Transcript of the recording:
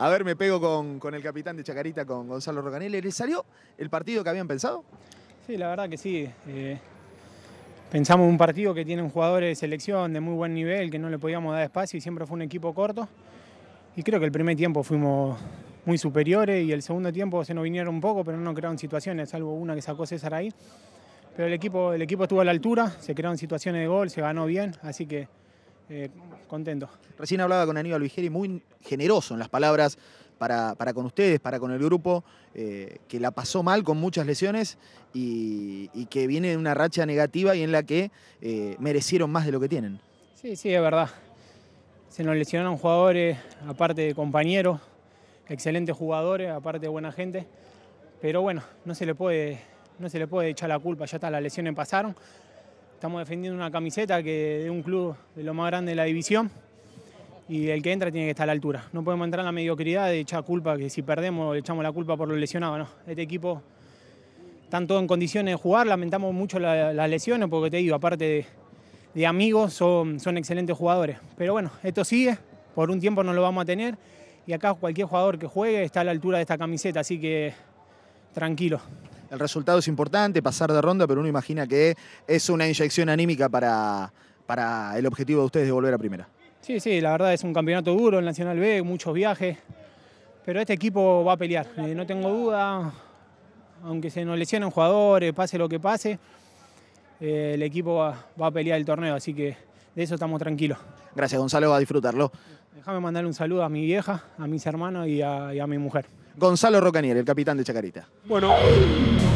A ver, me pego con, el capitán de Chacarita, con Gonzalo Roganelli. ¿Le salió el partido que habían pensado? Sí, la verdad que sí. Eh, pensamos un partido que tiene un jugador de selección de muy buen nivel, que no le podíamos dar espacio y siempre fue un equipo corto. Y creo que el primer tiempo fuimos muy superiores y el segundo tiempo se nos vinieron un poco, pero no nos crearon situaciones, salvo una que sacó César ahí. Pero el equipo, el equipo estuvo a la altura, se crearon situaciones de gol, se ganó bien, así que eh, contento. Recién hablaba con Aníbal Vigeri, muy generoso en las palabras para, con ustedes, para con el grupo, eh, que la pasó mal con muchas lesiones y, que viene de una racha negativa y en la que eh, merecieron más de lo que tienen. Sí, sí, es verdad. Se nos lesionaron jugadores, aparte de compañeros, excelentes jugadores, aparte de buena gente. Pero bueno, no se le puede, no se le puede echar la culpa, ya está, las lesiones pasaron. Estamos defendiendo una camiseta que de un club de lo más grande de la división y el que entra tiene que estar a la altura. No podemos entrar en la mediocridad de echar culpa, que si perdemos le echamos la culpa por los lesionados. este equipo está todo en condiciones de jugar, lamentamos mucho las lesiones porque te digo, aparte de, amigos, son, son, excelentes jugadores. Pero bueno, esto sigue, por un tiempo no lo vamos a tener y acá cualquier jugador que juegue está a la altura de esta camiseta, así que tranquilo el resultado es importante, pasar de ronda, pero uno imagina que es una inyección anímica para, para el objetivo de ustedes de volver a primera. Sí, sí, la verdad es un campeonato duro, el Nacional B, muchos viajes, pero este equipo va a pelear, eh, no tengo duda, aunque se nos lesionen jugadores, pase lo que pase, eh, el equipo va, a pelear el torneo, así que de eso estamos tranquilos. Gracias Gonzalo, a disfrutarlo. Déjame mandar un saludo a mi vieja, a mis hermanos y a mi mujer. Gonzalo Rocanier, el capitán de Chacarita. Bueno.